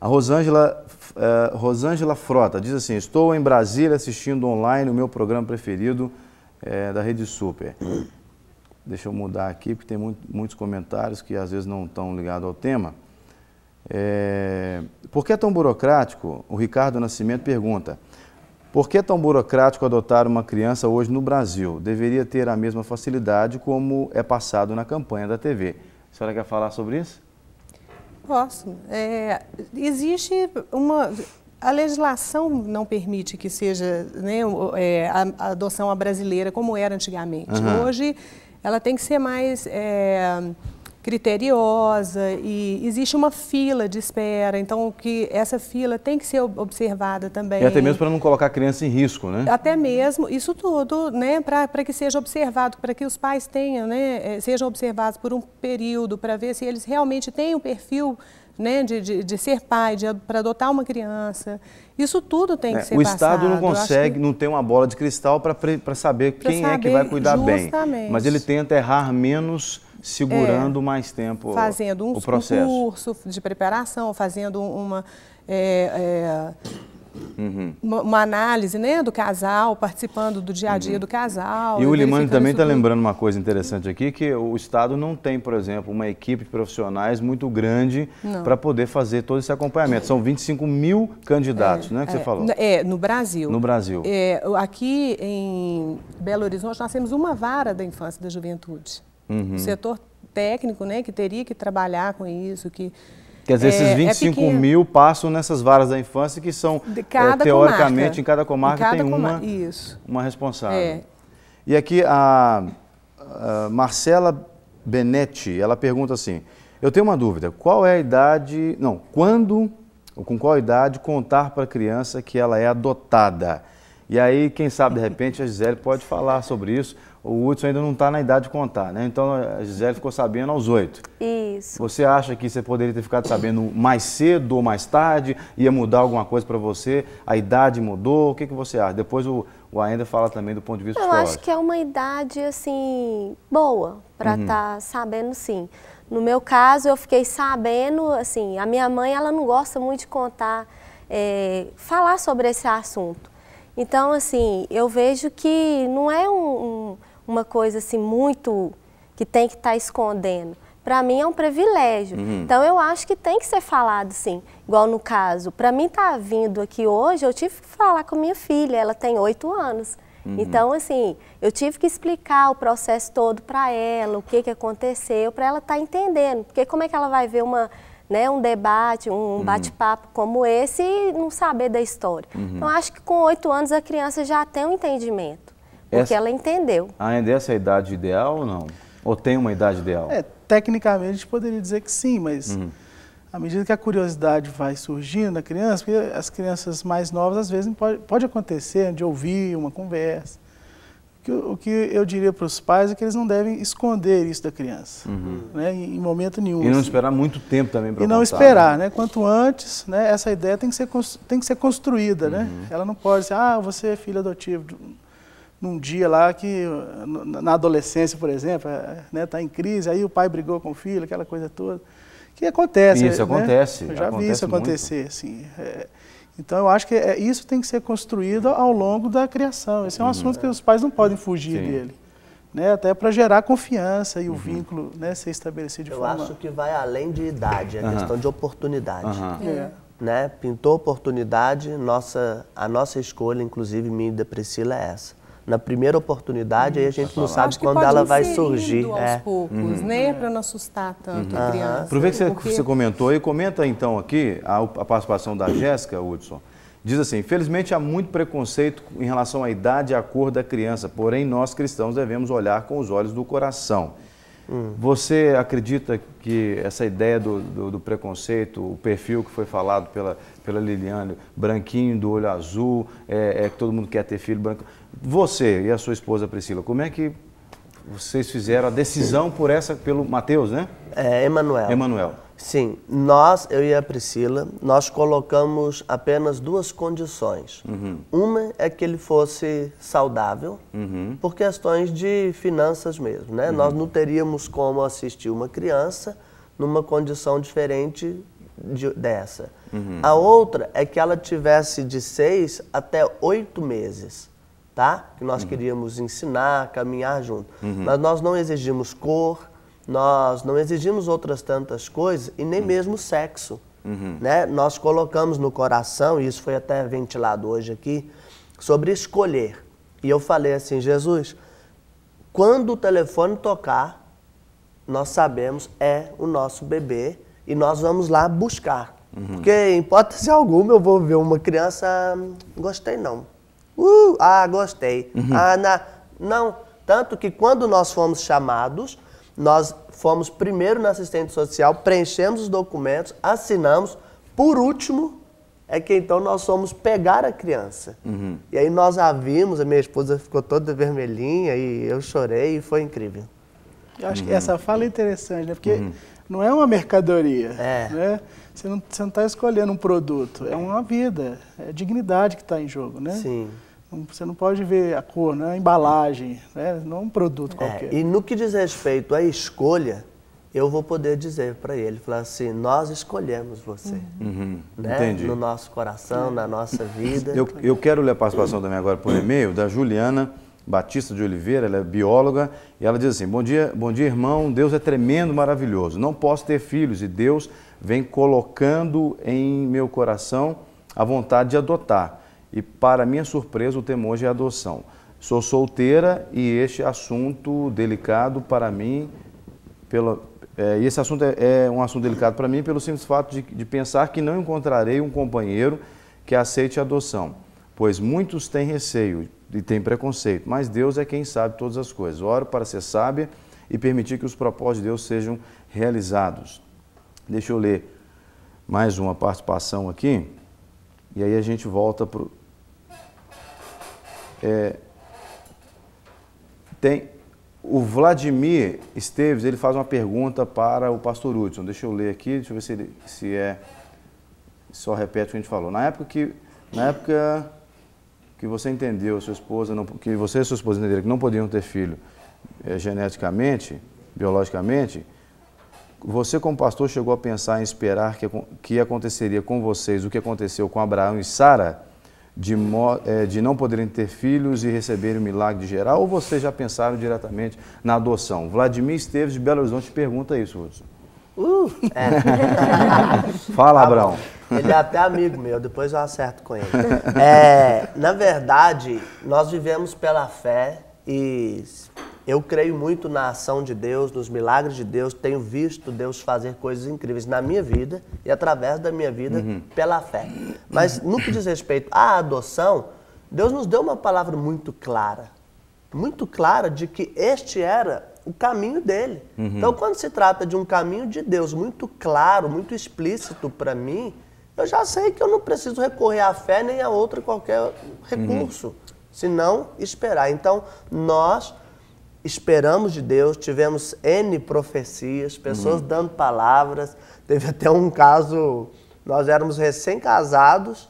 A Rosângela, uh, Rosângela Frota diz assim: Estou em Brasília assistindo online o meu programa preferido é, da Rede Super. Deixa eu mudar aqui, porque tem muito, muitos comentários que às vezes não estão ligados ao tema. É, por que é tão burocrático? O Ricardo Nascimento pergunta: Por que é tão burocrático adotar uma criança hoje no Brasil? Deveria ter a mesma facilidade como é passado na campanha da TV. A senhora quer falar sobre isso? Posso. É, existe uma. A legislação não permite que seja né, é, a adoção à brasileira como era antigamente. Uhum. Hoje ela tem que ser mais é, criteriosa e existe uma fila de espera, então que essa fila tem que ser observada também. E até mesmo para não colocar a criança em risco, né? Até mesmo, isso tudo, né, para que seja observado, para que os pais tenham, né, eh, sejam observados por um período, para ver se eles realmente têm o perfil né, de, de, de, ser pai, para adotar uma criança. Isso tudo tem que é, ser O Estado passado. não consegue, que... não tem uma bola de cristal para saber pra quem saber é que vai cuidar justamente. bem. Mas ele tenta errar menos segurando é, mais tempo fazendo um, o processo. Um curso de preparação, fazendo uma, é, é, uhum. uma, uma, análise né, do casal, participando do dia a dia uhum. do casal. E o Limani também está lembrando uma coisa interessante aqui, que o Estado não tem, por exemplo, uma equipe de profissionais muito grande para poder fazer todo esse acompanhamento. São 25 mil candidatos, é, né, que você é. falou? É, no Brasil. No Brasil. É, aqui em Belo Horizonte, nós temos uma vara da infância e da juventude. Uhum. O setor técnico, né, que teria que trabalhar com isso, que Quer dizer, esses 25 é, é mil passam nessas varas da infância que são, é, cada é, teoricamente, comarca. em cada comarca em cada tem comar... uma, Isso. uma responsável. É. E aqui a, a, Marcela Benetti, ela pergunta assim, eu tenho uma dúvida, qual é a idade, não, quando, ou com qual idade contar para a criança que ela é adotada? E aí, quem sabe, de repente, a Gisele pode falar sobre isso, o Hudson ainda não está na idade de contar, né? Então a Gisele ficou sabendo aos oito. Isso. Você acha que você poderia ter ficado sabendo mais cedo ou mais tarde? Ia mudar alguma coisa para você? A idade mudou? O que, que você acha? Depois o, o Ainda fala também do ponto de vista Eu acho que é uma idade, assim, boa para estar uhum. tá sabendo, sim. No meu caso, eu fiquei sabendo, assim, a minha mãe, ela não gosta muito de contar, é, falar sobre esse assunto. Então, assim, eu vejo que não é um, um uma coisa assim muito que tem que estar tá escondendo. Para mim é um privilégio. Uhum. Então eu acho que tem que ser falado sim. Igual no caso, para mim estar tá vindo aqui hoje, eu tive que falar com minha filha, ela tem oito anos. Uhum. Então, assim, eu tive que explicar o processo todo para ela, o que, que aconteceu, para ela estar tá entendendo. Porque como é que ela vai ver uma, né, um debate, um uhum. bate-papo como esse e não saber da história? Uhum. Então, acho que com oito anos a criança já tem um entendimento. Porque essa... ela entendeu. Ainda é essa idade ideal ou não? Ou tem uma idade ideal? É, tecnicamente a gente poderia dizer que sim, mas uhum. à medida que a curiosidade vai surgindo na criança, porque as crianças mais novas às vezes pode, pode acontecer de ouvir uma conversa. O que, o que eu diria para os pais é que eles não devem esconder isso da criança, uhum. né, em, momento nenhum. E não assim. esperar muito tempo também para E não contar, esperar, né? né? Quanto antes, né, essa ideia tem que ser, tem que ser construída, né? uhum. né? Ela não pode ser, ah, você é filho adotivo num dia lá que, na adolescência, por exemplo, está é, né, tá em crise, aí o pai brigou com o filho, aquela coisa toda. Que acontece. Isso né? acontece. Eu já acontece vi isso acontecer, muito. assim. É, então, eu acho que é, isso tem que ser construído ao longo da criação. Esse é um uhum. assunto que os pais não podem fugir Sim. dele. Né? Até para gerar confiança e uhum. o vínculo né, ser estabelecido de eu forma... Eu acho que vai além de idade, é uhum. questão de oportunidade. É. Né? Pintou oportunidade, nossa, a nossa escolha, inclusive minha e da Priscila, é essa na primeira oportunidade, hum, aí a gente não uhum. sabe quando ela vai surgir. Aos é. poucos, uhum. né? É Para não assustar tanto uhum. a criança. Aproveita que você, porque... você comentou e comenta então aqui a, a participação da Jéssica Hudson. Diz assim: infelizmente há muito preconceito em relação à idade e à cor da criança, porém nós cristãos devemos olhar com os olhos do coração. Você acredita que essa ideia do, do, do, preconceito, o perfil que foi falado pela, pela Liliane, branquinho, do olho azul, é, é, que todo mundo quer ter filho branco. Você e a sua esposa Priscila, como é que vocês fizeram a decisão por essa, pelo Mateus, né? É, Emanuel. Emanuel. Sim, nós, eu e a Priscila, nós colocamos apenas duas condições. Uhum. Uma é que ele fosse saudável, uhum. por questões de finanças mesmo, né? Uhum. Nós não teríamos como assistir uma criança numa condição diferente de, dessa. Uhum. A outra é que ela tivesse de seis até oito meses, tá? Que nós uhum. queríamos ensinar, caminhar junto. Uhum. Mas nós não exigimos cor, nós não exigimos outras tantas coisas e nem uhum. mesmo sexo. Uhum. Né? Nós colocamos no coração, e isso foi até ventilado hoje aqui, sobre escolher. E eu falei assim, Jesus, quando o telefone tocar, nós sabemos é o nosso bebê e nós vamos lá buscar. Uhum. Porque, em hipótese alguma, eu vou ver uma criança, hum, gostei não. Uh, ah, gostei. Uhum. Ah, na... não. Tanto que quando nós fomos chamados, nós fomos primeiro na assistente social, preenchemos os documentos, assinamos, por último é que então nós fomos pegar a criança. Uhum. E aí nós a vimos, a minha esposa ficou toda vermelhinha e eu chorei e foi incrível. Eu acho uhum. que essa fala é interessante, né? Porque uhum. não é uma mercadoria, é. né? Você não está escolhendo um produto, é uma vida, é dignidade que está em jogo, né? Sim. Você não pode ver a cor, né? a embalagem, né? não um produto é, qualquer. E no que diz respeito à escolha, eu vou poder dizer para ele, falar assim, nós escolhemos você. Uhum. uhum. Né? Entendi. No nosso coração, na nossa vida. Eu, eu quero ler a participação também agora por uhum. e-mail da Juliana Batista de Oliveira, ela é bióloga, e ela diz assim, bom dia, bom dia irmão, Deus é tremendo, maravilhoso, não posso ter filhos e Deus vem colocando em meu coração a vontade de adotar e, para minha surpresa, o temor hoje é adoção. Sou solteira e este assunto delicado para mim, pelo é, esse assunto é, é, um assunto delicado para mim pelo simples fato de, de pensar que não encontrarei um companheiro que aceite a adoção, pois muitos têm receio e têm preconceito, mas Deus é quem sabe todas as coisas. Oro para ser sábia e permitir que os propósitos de Deus sejam realizados. Deixa eu ler mais uma participação aqui. E aí a gente volta para é, tem o Vladimir Esteves, ele faz uma pergunta para o pastor Hudson. Deixa eu ler aqui, deixa eu ver se, ele, se é só repete o que a gente falou. Na época que na época que você entendeu, sua esposa não, que você e sua esposa entenderam que não podiam ter filho é, geneticamente, biologicamente, você como pastor chegou a pensar em esperar que, que aconteceria com vocês o que aconteceu com Abraão e Sara? de, é, de, não poderem ter filhos e receber o milagre de gerar, ou vocês já pensaram diretamente na adoção? Vladimir Esteves, de Belo Horizonte, pergunta isso, Hudson. Uh. É. Fala, Abraão. Ele é até amigo meu, depois eu acerto com ele. É, na verdade, nós vivemos pela fé e eu creio muito na ação de Deus, nos milagres de Deus, tenho visto Deus fazer coisas incríveis na minha vida e através da minha vida uhum. pela fé. Mas no que diz respeito à adoção, Deus nos deu uma palavra muito clara, muito clara de que este era o caminho dele. Uhum. Então, quando se trata de um caminho de Deus muito claro, muito explícito para mim, eu já sei que eu não preciso recorrer à fé nem a outro qualquer uhum. recurso, uhum. senão esperar. Então, nós esperamos de Deus, tivemos N profecias, pessoas uhum. dando palavras. Teve até um caso, nós éramos recém-casados,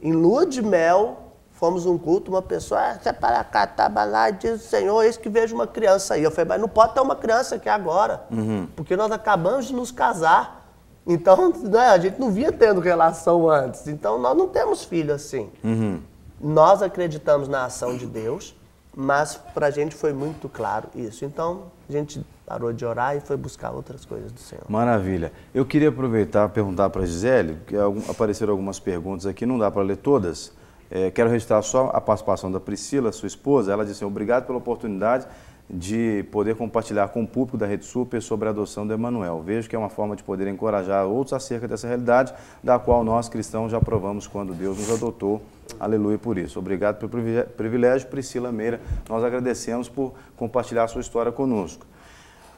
em lua de mel, fomos um culto, uma pessoa, ah, é para cá, tava lá, diz o Senhor, eis que vejo uma criança aí. Eu falei, mas não pode ter uma criança aqui agora, uhum. porque nós acabamos de nos casar. Então, né, a gente não via tendo relação antes. Então, nós não temos filho assim. Uhum. Nós acreditamos na ação de Deus mas para a gente foi muito claro isso. Então a gente parou de orar e foi buscar outras coisas do Senhor. Maravilha. Eu queria aproveitar e perguntar para a Gisele, porque apareceram algumas perguntas aqui, não dá para ler todas. É, quero registrar só a participação da Priscila, sua esposa. Ela disse: assim, Obrigado pela oportunidade de poder compartilhar com o público da Rede Super sobre a adoção do Emanuel. Vejo que é uma forma de poder encorajar outros acerca dessa realidade, da qual nós cristãos já provamos quando Deus nos adotou. Aleluia por isso. Obrigado pelo privilégio, Priscila Meira. Nós agradecemos por compartilhar a sua história conosco.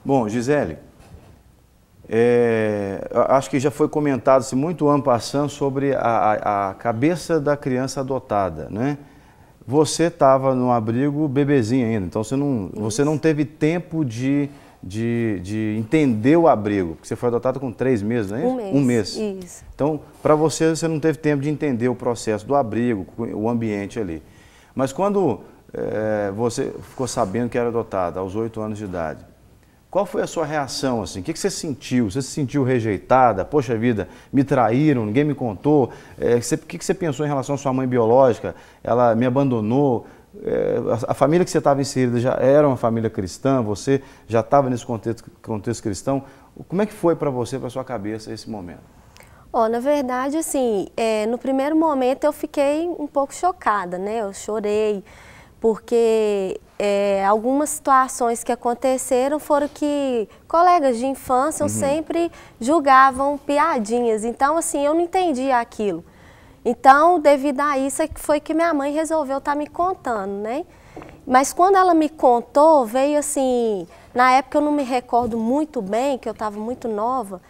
Bom, Gisele, é, acho que já foi comentado-se muito ano passando sobre a, a, a cabeça da criança adotada, né? você estava no abrigo bebezinho ainda, então você não, você não teve tempo de, de, de, entender o abrigo, porque você foi adotado com três meses, não é? Um mês. Um mês. Isso. Então, para você, você não teve tempo de entender o processo do abrigo, o ambiente ali. Mas quando é, você ficou sabendo que era adotada aos oito anos de idade, qual foi a sua reação, assim? O que, você sentiu? Você se sentiu rejeitada? Poxa vida, me traíram, ninguém me contou. É, o que, você pensou em relação à sua mãe biológica? Ela me abandonou? É, a, a família que você estava inserida já era uma família cristã? Você já estava nesse contexto, contexto cristão? Como é que foi para você, para sua cabeça, esse momento? Oh, na verdade, assim, é, no primeiro momento eu fiquei um pouco chocada, né? Eu chorei, porque é, algumas situações que aconteceram foram que colegas de infância uhum. sempre julgavam piadinhas. Então, assim, eu não entendia aquilo. Então, devido a isso, é foi que minha mãe resolveu estar tá me contando, né? Mas quando ela me contou, veio assim... Na época eu não me recordo muito bem, que eu estava muito nova,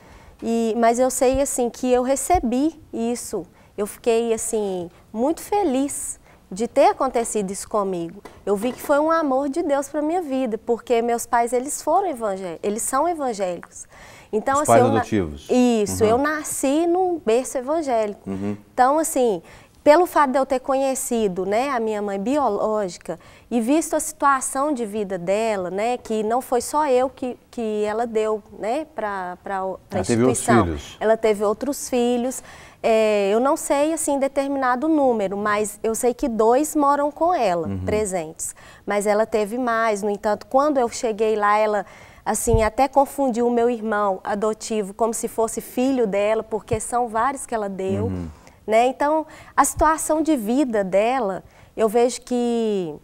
e, mas eu sei assim que eu recebi isso. Eu fiquei assim muito feliz de ter acontecido isso comigo. Eu vi que foi um amor de Deus para minha vida, porque meus pais eles foram evangélicos, eles são evangélicos. Então Os assim, pais adotivos. Isso, uhum. eu nasci num berço evangélico. Uhum. Então assim, pelo fato de eu ter conhecido né, a minha mãe biológica e visto a situação de vida dela, né, que não foi só eu que, que ela deu né, para a instituição. Teve ela teve outros filhos. É, eu não sei assim determinado número, mas eu sei que dois moram com ela, uhum. presentes. Mas ela teve mais. No entanto, quando eu cheguei lá, ela assim, até confundiu o meu irmão adotivo como se fosse filho dela, porque são vários que ela deu. Uhum. Né? Então, a situação de vida dela, eu vejo que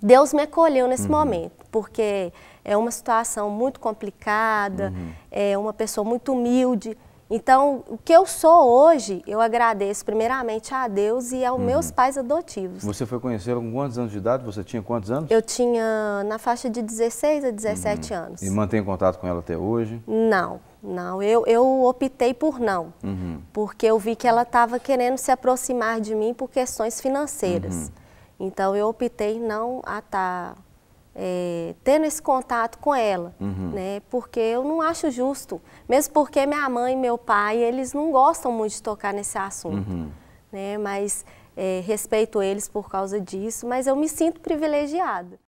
Deus me acolheu nesse uhum. momento, porque é uma situação muito complicada, uhum. é uma pessoa muito humilde. Então, o que eu sou hoje, eu agradeço primeiramente a Deus e aos uhum. meus pais adotivos. Você foi conhecê la com quantos anos de idade? Você tinha quantos anos? Eu tinha na faixa de 16 a 17 uhum. anos. E mantém contato com ela até hoje? Não não. Eu, eu optei por não, uhum. porque eu vi que ela estava querendo se aproximar de mim por questões financeiras. Uhum. Então eu optei não a estar tá, é, tendo esse contato com ela, uhum. né? Porque eu não acho justo, mesmo porque minha mãe e meu pai eles não gostam muito de tocar nesse assunto, uhum. né? Mas é, respeito eles por causa disso, mas eu me sinto privilegiada.